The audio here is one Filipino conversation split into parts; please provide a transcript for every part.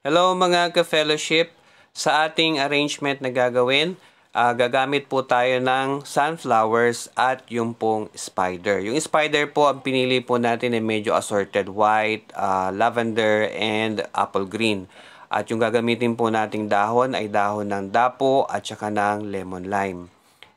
Hello mga ka-fellowship. Sa ating arrangement na gagawin, uh, gagamit po tayo ng sunflowers at yung pong spider. Yung spider po, ang pinili po natin ay medyo assorted white, uh, lavender, and apple green. At yung gagamitin po nating dahon ay dahon ng dapo at saka ng lemon lime.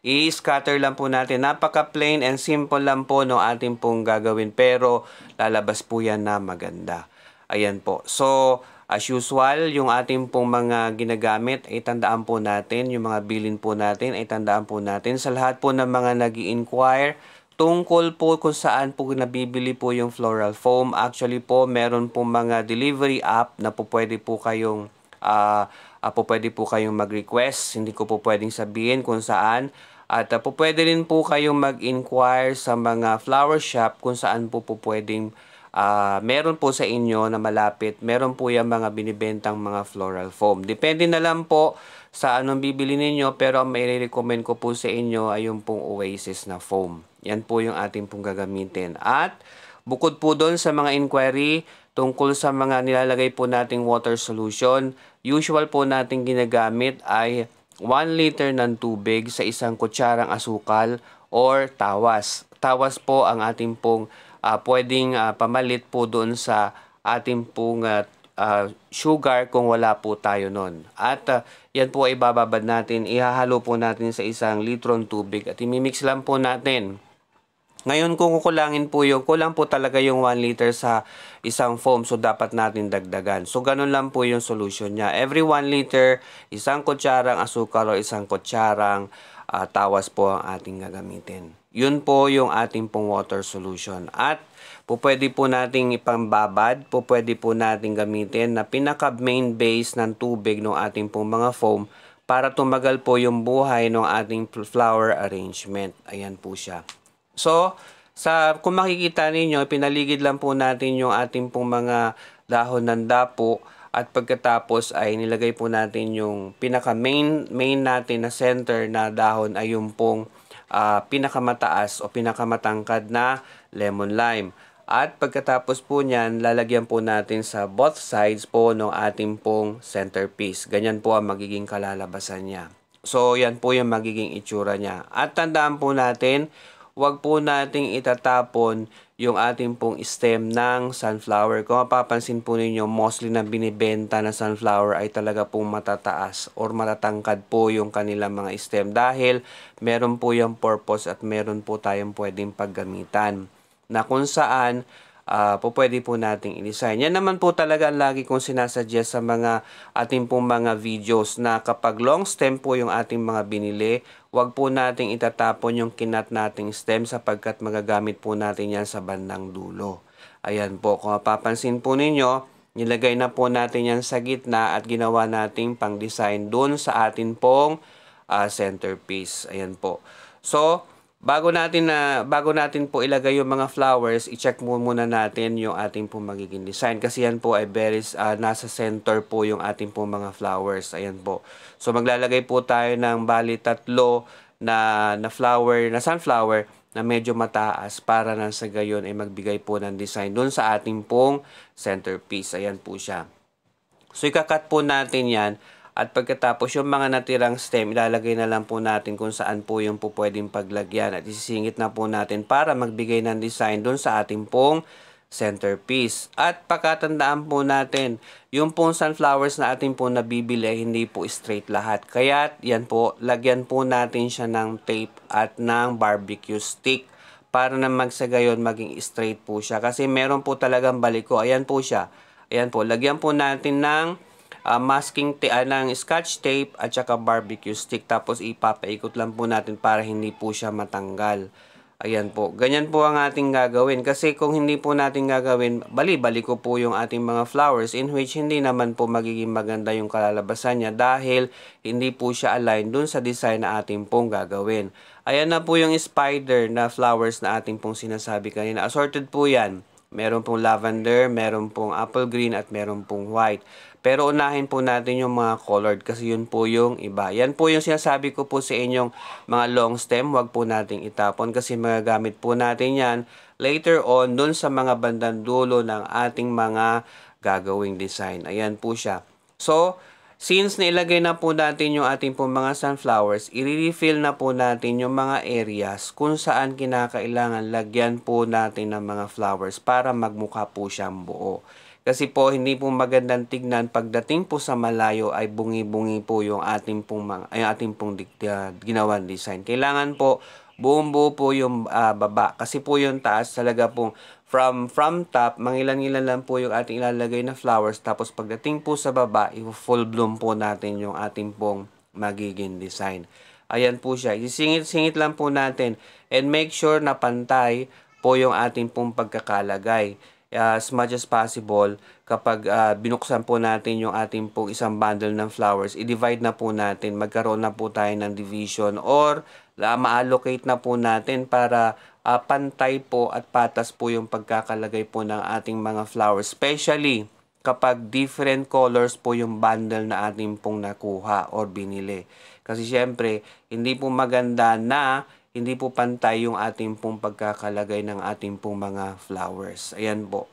I-scatter lang po natin. Napaka plain and simple lang po no ating pong gagawin pero lalabas po yan na maganda. Ayan po. So, As usual, yung ating pong mga ginagamit, ay tandaan po natin, yung mga bilin po natin, ay tandaan po natin sa lahat po ng mga nag inquire tungkol po kung saan po nabibili po yung floral foam. Actually po, meron po mga delivery app na po pwede po kayong uh, po pwede po kayong mag-request. Hindi ko po pwedeng sabihin kung saan. At uh, po pwede rin po kayong mag-inquire sa mga flower shop kung saan po po pwedeng uh, meron po sa inyo na malapit, meron po yung mga binibentang mga floral foam. Depende na lang po sa anong bibili ninyo pero ang mai-recommend ko po sa inyo ay yung pong Oasis na foam. Yan po yung ating pong gagamitin. At bukod po doon sa mga inquiry tungkol sa mga nilalagay po nating water solution, usual po nating ginagamit ay 1 liter ng tubig sa isang kutsarang asukal or tawas. Tawas po ang ating pong uh, pwedeng uh, pamalit po doon sa ating pong uh, sugar kung wala po tayo noon. At uh, yan po ay bababad natin. Ihahalo po natin sa isang litron tubig at imimix lang po natin. Ngayon kung kukulangin po yung, kulang po talaga yung 1 liter sa isang foam so dapat natin dagdagan. So ganun lang po yung solution niya. Every 1 liter, isang kutsarang asukar o isang kutsarang uh, tawas po ang ating gagamitin. Yun po yung ating pong water solution. At po pwede po nating ipambabad, po pwede po nating gamitin na pinaka main base ng tubig ng ating pong mga foam para tumagal po yung buhay ng ating flower arrangement. Ayan po siya. So, sa kung makikita ninyo, pinaligid lang po natin yung ating pong mga dahon ng dapo at pagkatapos ay nilagay po natin yung pinaka main main natin na center na dahon ay yung pong uh, pinakamataas o pinakamatangkad na lemon lime. At pagkatapos po niyan, lalagyan po natin sa both sides po ng ating pong centerpiece. Ganyan po ang magiging kalalabasan niya. So, yan po yung magiging itsura niya. At tandaan po natin, wag po nating itatapon yung ating pong stem ng sunflower. Kung mapapansin po ninyo, mostly na binibenta na sunflower ay talaga pong matataas or matatangkad po yung kanilang mga stem dahil meron po yung purpose at meron po tayong pwedeng paggamitan na kung saan uh, po pwede po nating i-design. Yan naman po talaga ang lagi kong sinasuggest sa mga ating pong mga videos na kapag long stem po yung ating mga binili, wag po nating itatapon yung kinat nating stem sapagkat magagamit po natin yan sa bandang dulo. Ayan po, kung mapapansin po ninyo, nilagay na po natin yan sa gitna at ginawa nating pang-design doon sa atin pong uh, centerpiece. Ayan po. So, Bago natin na bago natin po ilagay yung mga flowers, i-check mo muna natin yung ating pong magiging design kasi yan po ay very uh, nasa center po yung ating pong mga flowers. Ayan po. So maglalagay po tayo ng bali tatlo na na flower, na sunflower na medyo mataas para nang sa gayon ay magbigay po ng design doon sa ating pong centerpiece. Ayan po siya. So ikakat po natin 'yan at pagkatapos yung mga natirang stem, ilalagay na lang po natin kung saan po yung po pwedeng paglagyan. At isisingit na po natin para magbigay ng design doon sa ating pong centerpiece. At pakatandaan po natin, yung pong sunflowers na ating po nabibili, hindi po straight lahat. Kaya yan po, lagyan po natin siya ng tape at ng barbecue stick para na magsagayon maging straight po siya. Kasi meron po talagang baliko. Ayan po siya. Ayan po, lagyan po natin ng uh, masking tape, uh, ng scotch tape at saka barbecue stick. Tapos ipapaikot lang po natin para hindi po siya matanggal. Ayan po. Ganyan po ang ating gagawin. Kasi kung hindi po natin gagawin, bali-bali ko po yung ating mga flowers in which hindi naman po magiging maganda yung kalalabasan niya dahil hindi po siya aligned dun sa design na ating pong gagawin. Ayan na po yung spider na flowers na ating pong sinasabi kanina. Assorted po yan. Meron pong lavender, meron pong apple green at meron pong white. Pero unahin po natin yung mga colored kasi yun po yung iba. Yan po yung sinasabi ko po sa inyong mga long stem. Huwag po nating itapon kasi magagamit po natin yan later on dun sa mga bandang dulo ng ating mga gagawing design. Ayan po siya. So, since nilagay na po natin yung ating po mga sunflowers, i-refill na po natin yung mga areas kung saan kinakailangan lagyan po natin ng mga flowers para magmukha po siyang buo. Kasi po hindi po magandang tignan pagdating po sa malayo ay bungi-bungi po yung ating pong mga, ay ating pong uh, ah, ginawan design. Kailangan po buong buo po yung uh, baba kasi po yung taas talaga po from from top mangilan-ilan lang po yung ating ilalagay na flowers tapos pagdating po sa baba i-full bloom po natin yung ating pong magiging design. Ayan po siya. Isingit-singit lang po natin and make sure na pantay po yung ating pong pagkakalagay uh, as much as possible kapag uh, binuksan po natin yung ating pong isang bundle ng flowers, i-divide na po natin, magkaroon na po tayo ng division or uh, ma-allocate na po natin para uh, pantay po at patas po yung pagkakalagay po ng ating mga flowers. Especially kapag different colors po yung bundle na ating pong nakuha or binili. Kasi syempre, hindi po maganda na hindi po pantay yung ating pong pagkakalagay ng ating pong mga flowers. Ayan po.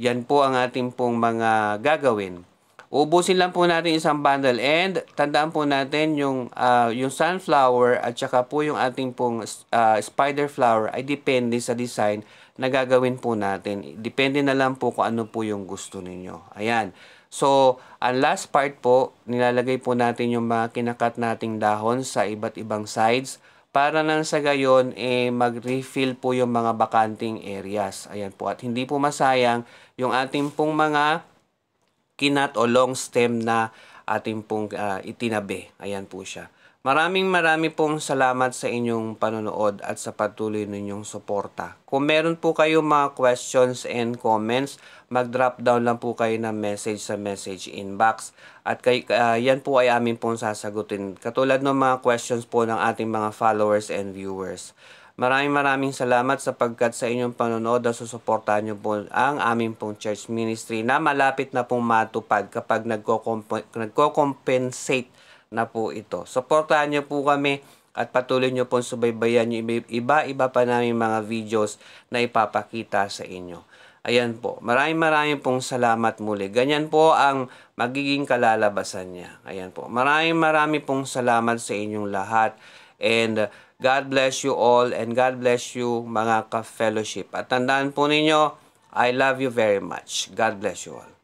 Yan po ang ating pong mga gagawin. Ubusin lang po natin isang bundle and tandaan po natin yung, uh, yung sunflower at saka po yung ating pong uh, spider flower ay depende sa design na gagawin po natin. Depende na lang po kung ano po yung gusto ninyo. Ayan. So, ang last part po, nilalagay po natin yung mga kinakat nating dahon sa iba't ibang sides para nang sa gayon eh, mag-refill po yung mga bakanting areas. Ayan po at hindi po masayang yung ating pong mga kinat o long stem na ating pong uh, itinabi. Ayan po siya. Maraming marami pong salamat sa inyong panonood at sa patuloy ninyong suporta. Kung meron po kayong mga questions and comments, mag-drop down lang po kayo ng message sa message inbox. At kay, uh, yan po ay amin pong sasagutin. Katulad ng mga questions po ng ating mga followers and viewers. Maraming maraming salamat sapagkat sa inyong panonood at susuportahan nyo po ang aming pong church ministry na malapit na pong matupad kapag nagko-compensate na po ito. Suportahan nyo po kami at patuloy nyo pong subaybayan yung iba-iba pa namin mga videos na ipapakita sa inyo. Ayan po. Maraming maraming pong salamat muli. Ganyan po ang magiging kalalabasan niya. Ayan po. Maraming maraming pong salamat sa inyong lahat. And God bless you all and God bless you mga ka-fellowship. At tandaan po ninyo, I love you very much. God bless you all.